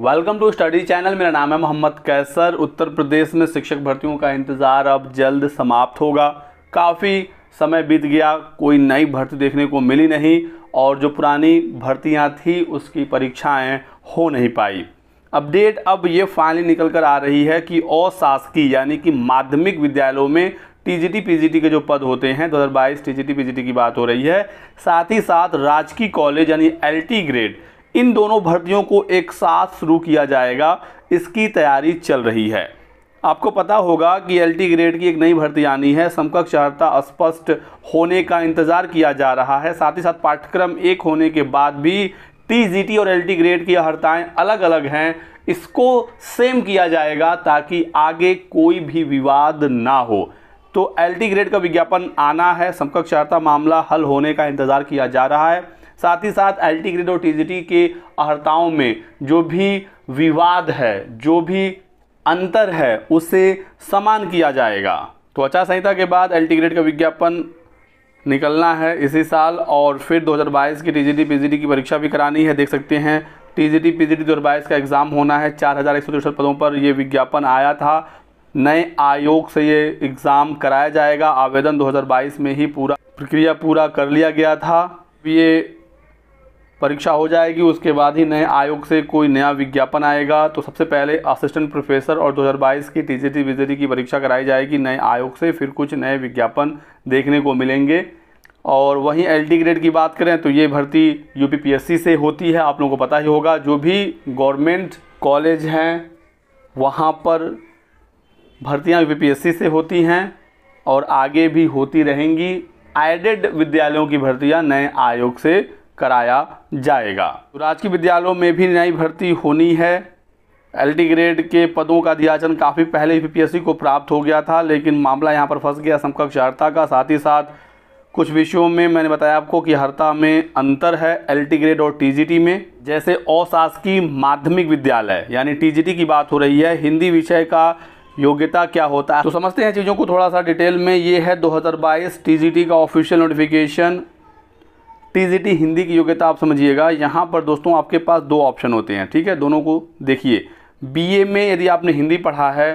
welcome to study channel मेरा नाम है मोहम्मद कैसर उत्तर प्रदेश में शिक्षक भर्तियों का इंतज़ार अब जल्द समाप्त होगा काफ़ी समय बीत गया कोई नई भर्ती देखने को मिली नहीं और जो पुरानी भर्तियां थी उसकी परीक्षाएं हो नहीं पाई अपडेट अब ये फाइनली निकल कर आ रही है कि अशासकीय यानी कि माध्यमिक विद्यालयों में टीजीटी पीजीटी के जो पद होते हैं 2022 टीजीटी पीजीटी की बात हो रही है साथ ही साथ राजकीय कॉलेज यानी एलटी ग्रेड इन दोनों भर्तियों को एक साथ शुरू किया जाएगा इसकी तैयारी चल रही है आपको पता होगा कि एल टी ग्रेड की एक नई भर्ती आनी है समकक्ष अर्ता स्पष्ट होने का इंतज़ार किया जा रहा है साथ ही साथ पाठ्यक्रम एक होने के बाद भी टी और एल ग्रेड की अर्हताएँ अलग अलग हैं इसको सेम किया जाएगा ताकि आगे कोई भी विवाद ना हो तो एल ग्रेड का विज्ञापन आना है समकक्ष अर्ता मामला हल होने का इंतज़ार किया जा रहा है साथ ही साथ एल टी ग्रेड और टी के अर्ताओं में जो भी विवाद है जो भी अंतर है उसे समान किया जाएगा तो आचार संहिता के बाद एल टी ग्रेड का विज्ञापन निकलना है इसी साल और फिर 2022 की टी टी की परीक्षा भी करानी है देख सकते हैं टी दो हज़ार बाईस का एग्ज़ाम होना है चार हज़ार एक सौ तिरसठ पदों पर यह विज्ञापन आया था नए आयोग से ये एग्ज़ाम कराया जाएगा आवेदन 2022 में ही पूरा प्रक्रिया पूरा कर लिया गया था ये परीक्षा हो जाएगी उसके बाद ही नए आयोग से कोई नया विज्ञापन आएगा तो सबसे पहले असिस्टेंट प्रोफेसर और 2022 की टीजीटी वीजीटी की परीक्षा कराई जाएगी नए आयोग से फिर कुछ नए विज्ञापन देखने को मिलेंगे और वहीं एल ग्रेड की बात करें तो ये भर्ती यू से होती है आप लोगों को पता ही होगा जो भी गवर्नमेंट कॉलेज हैं वहाँ पर भर्तियाँ यू से होती हैं और आगे भी होती रहेंगी एडेड विद्यालयों की भर्तियाँ नए आयोग से कराया जाएगा तो राजकीय विद्यालयों में भी नई भर्ती होनी है एल ग्रेड के पदों का अधियाचन काफ़ी पहले ही पीपीएससी को प्राप्त हो गया था लेकिन मामला यहाँ पर फंस गया समकक्ष हड़ता का साथ ही साथ कुछ विषयों में मैंने बताया आपको कि हर्ता में अंतर है एल ग्रेड और टी में जैसे अशासकीय माध्यमिक विद्यालय यानी टी की बात हो रही है हिंदी विषय का योग्यता क्या होता है तो समझते हैं चीज़ों को थोड़ा सा डिटेल में ये है 2022 टीजीटी का ऑफिशियल नोटिफिकेशन टीजीटी हिंदी की योग्यता आप समझिएगा यहाँ पर दोस्तों आपके पास दो ऑप्शन होते हैं ठीक है दोनों को देखिए बी में यदि आपने हिंदी पढ़ा है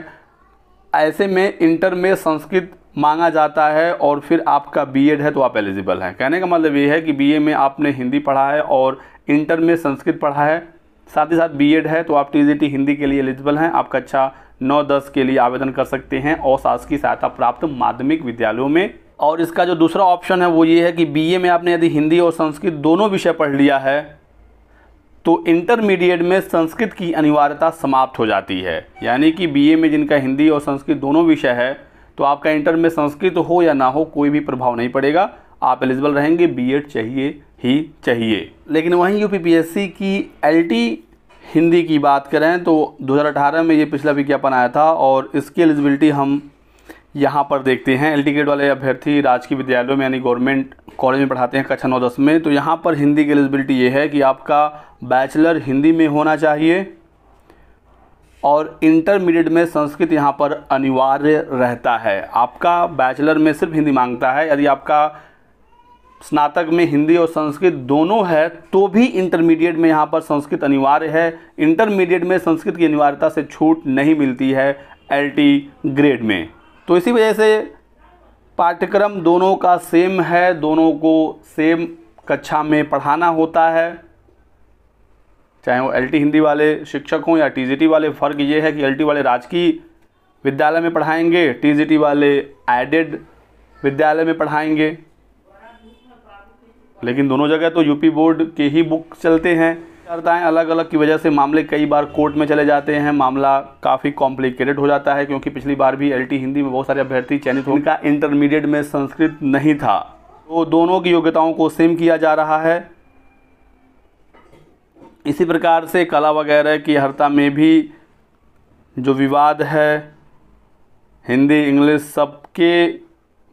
ऐसे में इंटर में संस्कृत मांगा जाता है और फिर आपका बीएड है तो आप एलिजिबल हैं कहने का मतलब ये है कि बीए में आपने हिंदी पढ़ा है और इंटर में संस्कृत पढ़ा है साथ ही साथ बीएड है तो आप टीजीटी हिंदी के लिए एलिजिबल हैं आप कक्षा नौ दस के लिए आवेदन कर सकते हैं और शासकीय सहायता प्राप्त माध्यमिक विद्यालयों में और इसका जो दूसरा ऑप्शन है वो ये है कि बीए में आपने यदि हिंदी और संस्कृत दोनों विषय पढ़ लिया है तो इंटरमीडिएट में संस्कृत की अनिवार्यता समाप्त हो जाती है यानी कि बीए में जिनका हिंदी और संस्कृत दोनों विषय है तो आपका इंटर में संस्कृत हो या ना हो कोई भी प्रभाव नहीं पड़ेगा आप एलिजिबल रहेंगे बी चाहिए ही चाहिए लेकिन वहीं यू की एल हिंदी की बात करें तो 2018 में ये पिछला विज्ञापन आया था और इसकी एलिजिबिलिटी हम यहाँ पर देखते हैं एल वाले अभ्यर्थी राजकीय विद्यालयों में यानी गवर्नमेंट कॉलेज में पढ़ाते हैं कक्षा नौ दस में तो यहाँ पर हिंदी की एलिजिबिलिटी ये है कि आपका बैचलर हिंदी में होना चाहिए और इंटरमीडिएट में संस्कृत यहाँ पर अनिवार्य रहता है आपका बैचलर में सिर्फ हिंदी मांगता है यदि आपका स्नातक में हिंदी और संस्कृत दोनों है तो भी इंटरमीडिएट में यहाँ पर संस्कृत अनिवार्य है इंटरमीडिएट में संस्कृत की अनिवार्यता से छूट नहीं मिलती है एल ग्रेड में तो इसी वजह से पाठ्यक्रम दोनों का सेम है दोनों को सेम कक्षा में पढ़ाना होता है चाहे वो एलटी हिंदी वाले शिक्षक हों या टीजीटी वाले फ़र्क ये है कि एलटी वाले राजकीय विद्यालय में पढ़ाएंगे टीजीटी वाले एडेड विद्यालय में पढ़ाएंगे लेकिन दोनों जगह तो यूपी बोर्ड के ही बुक चलते हैं अदाएँ अलग अलग की वजह से मामले कई बार कोर्ट में चले जाते हैं मामला काफ़ी कॉम्प्लिकेटेड हो जाता है क्योंकि पिछली बार भी एलटी हिंदी में बहुत सारे अभ्यर्थी चयनित होने का इंटरमीडिएट में संस्कृत नहीं था तो दोनों की योग्यताओं को सेम किया जा रहा है इसी प्रकार से कला वगैरह की हरता में भी जो विवाद है हिंदी इंग्लिश सबके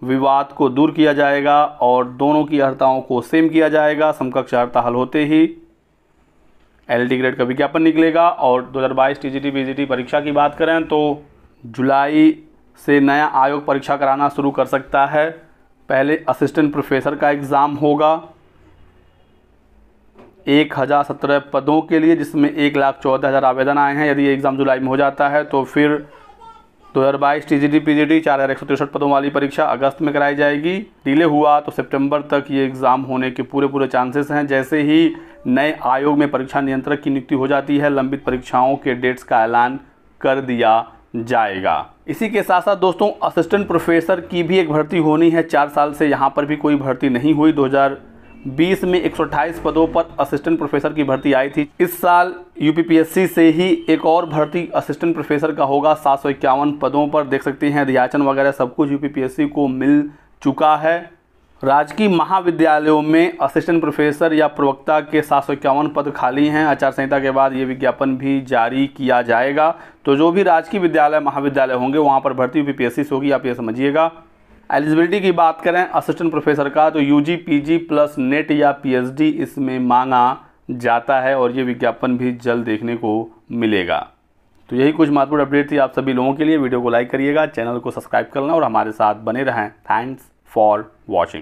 विवाद को दूर किया जाएगा और दोनों की अर्ताओं को सेम किया जाएगा समकक्ष हल होते ही एल ग्रेड का विज्ञापन निकलेगा और 2022 टीजीटी टी परीक्षा की बात करें तो जुलाई से नया आयोग परीक्षा कराना शुरू कर सकता है पहले असिस्टेंट प्रोफेसर का एग्ज़ाम होगा एक हज़ार सत्रह पदों के लिए जिसमें एक लाख चौदह हज़ार आवेदन आए हैं यदि ये एग्ज़ाम जुलाई में हो जाता है तो फिर दो हज़ार बाईस T G D P G D चार हज़ार एक सौ तिरसठ पदों वाली परीक्षा अगस्त में कराई जाएगी डिले हुआ तो सितंबर तक ये एग्ज़ाम होने के पूरे पूरे चांसेस हैं जैसे ही नए आयोग में परीक्षा नियंत्रक की नियुक्ति हो जाती है लंबित परीक्षाओं के डेट्स का ऐलान कर दिया जाएगा इसी के साथ साथ दोस्तों असिस्टेंट प्रोफेसर की भी एक भर्ती होनी है चार साल से यहाँ पर भी कोई भर्ती नहीं हुई हजार बीस में 128 पदों पर असिस्टेंट प्रोफेसर की भर्ती आई थी इस साल यूपीपीएससी से ही एक और भर्ती असिस्टेंट प्रोफेसर का होगा सात पदों पर देख सकते हैं रियाचन वगैरह सब कुछ यूपीपीएससी को मिल चुका है राजकीय महाविद्यालयों में असिस्टेंट प्रोफेसर या प्रवक्ता के सात सौ इक्यावन पद खाली हैं आचार संहिता के बाद ये विज्ञापन भी जारी किया जाएगा तो जो भी राजकीय विद्यालय महाविद्यालय होंगे वहाँ पर भर्ती यू से होगी आप ये समझिएगा एलिजिबिलिटी की बात करें असिस्टेंट प्रोफेसर का तो यू जी प्लस नेट या पी इसमें मांगा जाता है और ये विज्ञापन भी जल्द देखने को मिलेगा तो यही कुछ महत्वपूर्ण अपडेट थी आप सभी लोगों के लिए वीडियो को लाइक करिएगा चैनल को सब्सक्राइब करना और हमारे साथ बने रहें थैंक्स फॉर वॉचिंग